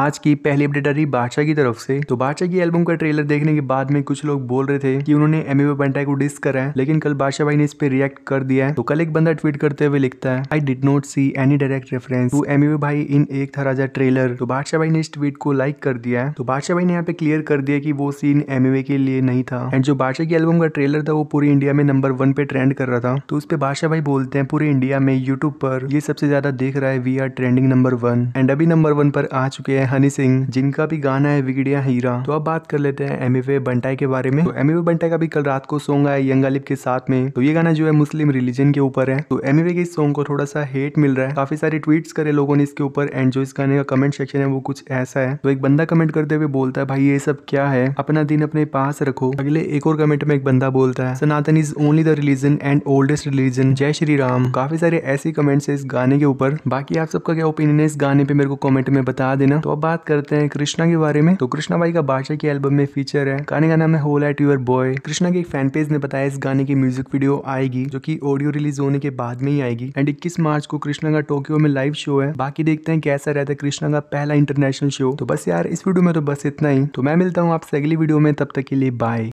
आज की पहली अपडेट आ रही बादशाह की तरफ से तो बादशाह की एल्बम का ट्रेलर देखने के बाद में कुछ लोग बोल रहे थे कि उन्होंने एमी बंटा को डिस करा है लेकिन कल बादशाह भाई ने इस पे रिएक्ट कर दिया है तो कल एक बंदा ट्वीट करते हुए लिखता है I did not see any direct reference to M भाई इन एक था राजा ट्रेलर तो बादशाह भाई ने इस ट्वीट को लाइक कर दिया है तो बादशाह भाई ने यहाँ पे क्लियर कर दिया कि वो सीन एम के लिए नहीं था एंड जो बादशाह की एल्बम का ट्रेलर था वो पूरी इंडिया में नंबर वन पे ट्रेंड कर रहा था तो उस पर बादशाह भाई बोलते हैं पूरे इंडिया में यूट्यूब पर ये सबसे ज्यादा देख रहा है we are trending number one and अभी नंबर वन पर आ चुके हैं हनी सिंह जिनका भी गाना है विगड़िया हीरा तो अब बात कर लेते हैं एम एफ बंटाई के बारे में तो एम एफ बंटाई का भी कल रात को सॉन्ग आया यंग गालिब के साथ में तो ये गाना जो है मुस्लिम रिलीजन के ऊपर है तो एम के इस सॉन्ग को थोड़ा सा हेट मिल रहा है काफी सारे ट्वीट करे लोगों ने इसके ऊपर एंड जो इस गाने का कमेंट सेक्शन है वो कुछ ऐसा है तो एक बंदा कमेंट करते हुए बोलता है भाई ये सब क्या है अपना दिन अपने पास रखो अगले एक और कमेंट में एक बंदा बोलता है Sanatan is only the religion and oldest religion जय श्री राम काफी सारे ऐसे कमेंट्स है इस गाने के ऊपर बाकी आप सबका क्या ओपिनियन है इस गाने पे मेरे को कमेंट में बता देना तो अब अब बात करते हैं कृष्णा के बारे में तो कृष्णा भाई का बादशाह की एल्बम में फीचर है गाने का नाम है whole at your boy Krishna के एक फैन पेज ने बताया इस गाने की म्यूजिक वीडियो आएगी जो की ऑडियो रिलीज होने के बाद में ही आएगी एंड इक्कीस मार्च को कृष्णा का टोक्यो में लाइव शो है बाकी देखते हैं कैसा रहता है कृष्णा का पहला इंटरनेशनल शो तो बस यार इस वीडियो में तो बस इतना ही तो मैं मिलता हूँ आपसे अगली वीडियो में तब तक के लिए बाय